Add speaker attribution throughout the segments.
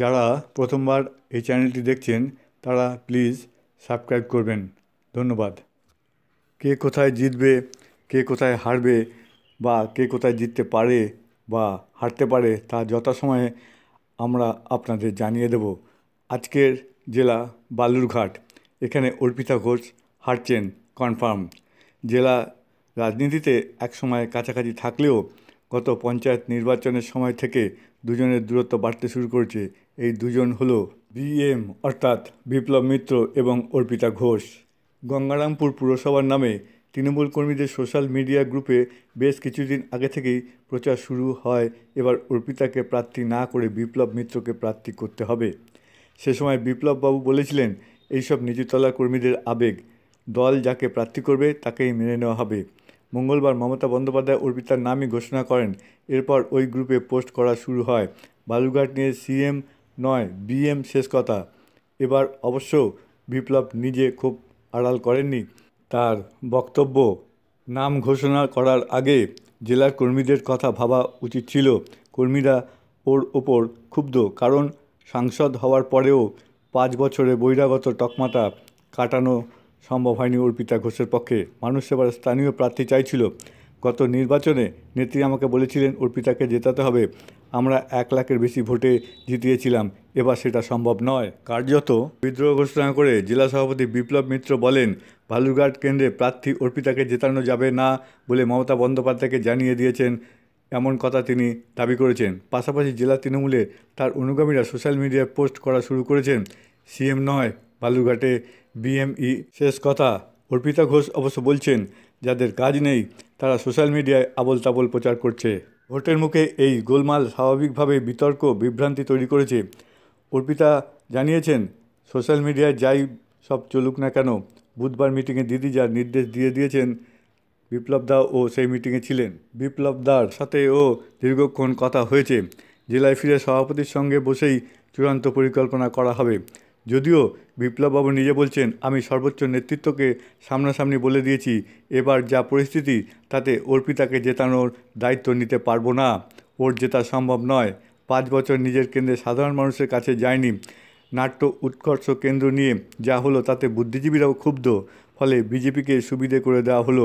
Speaker 1: যারা প্রথমবার এই চ্যানেলটি দেখছেন তারা প্লিজ সাবস্ক্রাইব করবেন ধন্যবাদ কে কোথায় জিতবে কে কোথায় হারবে বা কে কোথায় জিততে পারে বা হারতে পারে তা যথাসময়ে আমরা আপনাদের জানিয়ে দেব আজকের জেলা বালুরঘাট এখানে অর্পিতা ঘোষ হারছেন কনফার্ম জেলা রাজনীতিতে একসময় কাছাকাছি থাকলেও গত পঞ্চায়েত নির্বাচনের সময় থেকে দুজনের দূরত্ব বাড়তে শুরু করেছে এই দুজন হলো বিএম অর্থাৎ বিপ্লব মিত্র এবং অর্পিতা ঘোষ গঙ্গারামপুর পুরসভার নামে তৃণমূল কর্মীদের সোশ্যাল মিডিয়া গ্রুপে বেশ কিছুদিন আগে থেকেই প্রচার শুরু হয় এবার অর্পিতাকে প্রার্থী না করে বিপ্লব মিত্রকে প্রার্থী করতে হবে সে সময় বিপ্লববাবু বলেছিলেন এইসব নিচুতলা কর্মীদের আবেগ দল যাকে প্রার্থী করবে তাকেই মেনে নেওয়া হবে মঙ্গলবার মমতা বন্দ্যোপাধ্যায় অর্পিতার নামই ঘোষণা করেন এরপর ওই গ্রুপে পোস্ট করা শুরু হয় বালুঘাট নিয়ে সিএম নয় বিএম শেষ কথা এবার অবশ্য বিপ্লব নিজে খুব আড়াল করেননি তার বক্তব্য নাম ঘোষণা করার আগে জেলার কর্মীদের কথা ভাবা উচিত ছিল কর্মীরা ওর ওপর ক্ষুব্ধ কারণ সাংসদ হওয়ার পরেও পাঁচ বছরে বহিরাগত টকমাতা কাটানো সম্ভব হয়নি অর্পিতা ঘোষের পক্ষে মানুষ সেবার স্থানীয় প্রার্থী চাইছিল গত নির্বাচনে নেত্রী আমাকে বলেছিলেন অর্পিতাকে জেতাতে হবে আমরা এক লাখের বেশি ভোটে জিতিয়েছিলাম এবার সেটা সম্ভব নয় কার্যত বিদ্রোহ ঘোষণা করে জেলা সভাপতি বিপ্লব মিত্র বলেন ভালুঘাট কেন্দ্রে প্রার্থী অর্পিতাকে জেতানো যাবে না বলে মমতা বন্দ্যোপাধ্যায়কে জানিয়ে দিয়েছেন এমন কথা তিনি দাবি করেছেন পাশাপাশি জেলা তৃণমূলে তার অনুগামীরা সোশ্যাল মিডিয়ায় পোস্ট করা শুরু করেছেন সিএম নয় বালুরঘাটে বিএমই শেষ কথা অর্পিতা ঘোষ অবশ্য বলছেন যাদের কাজ নেই তারা সোশ্যাল মিডিয়ায় আবল তাবল প্রচার করছে ভোটের মুখে এই গোলমাল স্বাভাবিকভাবে বিতর্ক বিভ্রান্তি তৈরি করেছে অর্পিতা জানিয়েছেন সোশ্যাল মিডিয়ায় যাই সব চলুক না কেন বুধবার মিটিংয়ে দিদি যা নির্দেশ দিয়ে দিয়েছেন বিপ্লব দা ও সেই মিটিংয়ে ছিলেন বিপ্লব দার সাথে ও দীর্ঘক্ষণ কথা হয়েছে জেলায় ফিরে সভাপতির সঙ্গে বসেই চূড়ান্ত পরিকল্পনা করা হবে যদিও বিপ্লববাবু নিজে বলছেন আমি সর্বোচ্চ নেতৃত্বকে সামনাসামনি বলে দিয়েছি এবার যা পরিস্থিতি তাতে অর্পিতাকে জেতানোর দায়িত্ব নিতে পারবো না ওর জেতা সম্ভব নয় পাঁচ বছর নিজের কেন্দ্রে সাধারণ মানুষের কাছে যায়নি নাট্য উৎকর্ষ কেন্দ্র নিয়ে যা হলো তাতে বুদ্ধিজীবীরাও ক্ষুব্ধ ফলে বিজেপিকে সুবিধে করে দেওয়া হলো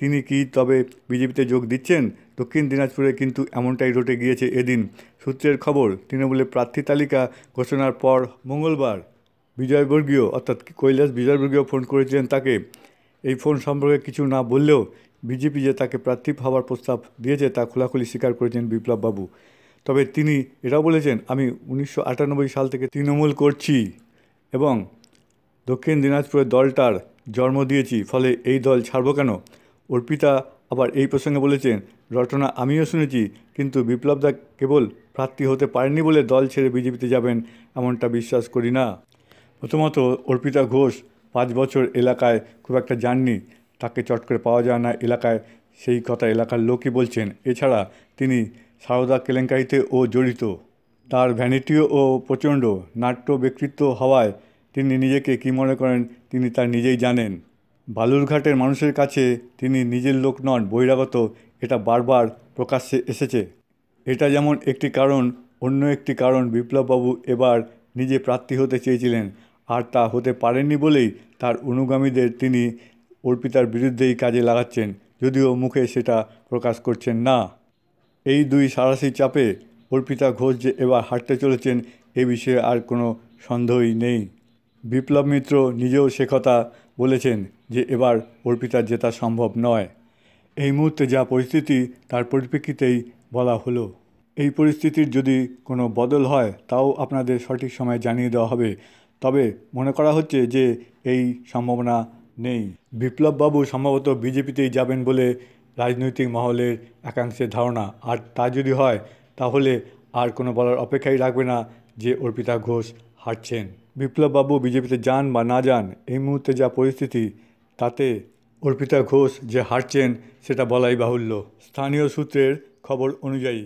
Speaker 1: তিনি কি তবে বিজেপিতে যোগ দিচ্ছেন দক্ষিণ দিনাজপুরে কিন্তু এমনটাই রোটে গিয়েছে এদিন সূত্রের খবর তৃণমূলের প্রার্থী তালিকা ঘোষণার পর মঙ্গলবার বিজয়বর্গীয় অর্থাৎ কৈলাস বিজয়বর্গীয় ফোন করেছিলেন তাকে এই ফোন সম্পর্কে কিছু না বললেও বিজেপি যে তাকে প্রার্থী হওয়ার প্রস্তাব দিয়েছে তা খোলাখুলি স্বীকার করেছেন বিপ্লববাবু তবে তিনি এটা বলেছেন আমি উনিশশো সাল থেকে তৃণমূল করছি এবং দক্ষিণ দিনাজপুরের দলটার জন্ম দিয়েছি ফলে এই দল ছাড়ব কেন অর্পিতা আবার এই প্রসঙ্গে বলেছেন রটনা আমিও শুনেছি কিন্তু বিপ্লবদা কেবল প্রার্থী হতে পারেননি বলে দল ছেড়ে বিজেপিতে যাবেন এমনটা বিশ্বাস করি না প্রথমত অর্পিতা ঘোষ পাঁচ বছর এলাকায় খুব একটা যাননি তাকে চট করে পাওয়া যায় না এলাকায় সেই কথা এলাকার লোকই বলছেন এছাড়া তিনি সারদা কেলেঙ্কারিতে ও জড়িত তার ভ্যানিটিও ও প্রচণ্ড নাট্য ব্যক্তিত্ব হওয়ায় তিনি নিজেকে কী মনে করেন তিনি তার নিজেই জানেন বালুরঘাটের মানুষের কাছে তিনি নিজের লোক নন বহিরাগত এটা বারবার প্রকাশ্যে এসেছে এটা যেমন একটি কারণ অন্য একটি কারণ বিপ্লববাবু এবার নিজে প্রার্থী হতে চেয়েছিলেন আর তা হতে পারেনি বলেই তার অনুগামীদের তিনি অর্পিতার বিরুদ্ধেই কাজে লাগাচ্ছেন যদিও মুখে সেটা প্রকাশ করছেন না এই দুই সারাসি চাপে অর্পিতা ঘোষ যে এবার হাঁটতে চলেছেন এ বিষয়ে আর কোনো সন্দেহই নেই বিপ্লব মিত্র নিজেও সে কথা বলেছেন যে এবার অর্পিতা জেতা সম্ভব নয় এই মুহূর্তে যা পরিস্থিতি তার পরিপ্রেক্ষিতেই বলা হলো এই পরিস্থিতির যদি কোনো বদল হয় তাও আপনাদের সঠিক সময় জানিয়ে দেওয়া হবে তবে মনে করা হচ্ছে যে এই সম্ভাবনা নেই বিপ্লববাবু সম্ভবত বিজেপিতেই যাবেন বলে রাজনৈতিক মহলের একাংশের ধারণা আর তা যদি হয় তাহলে আর কোনো বলার অপেক্ষাই রাখবে না যে অর্পিতা ঘোষ হারছেন বিপ্লববাবু বিজেপিতে যান বা না যান এই মুহূর্তে যা পরিস্থিতি তাতে অর্পিতা ঘোষ যে হারছেন সেটা বলাই বাহুল্য স্থানীয় সূত্রের খবর অনুযায়ী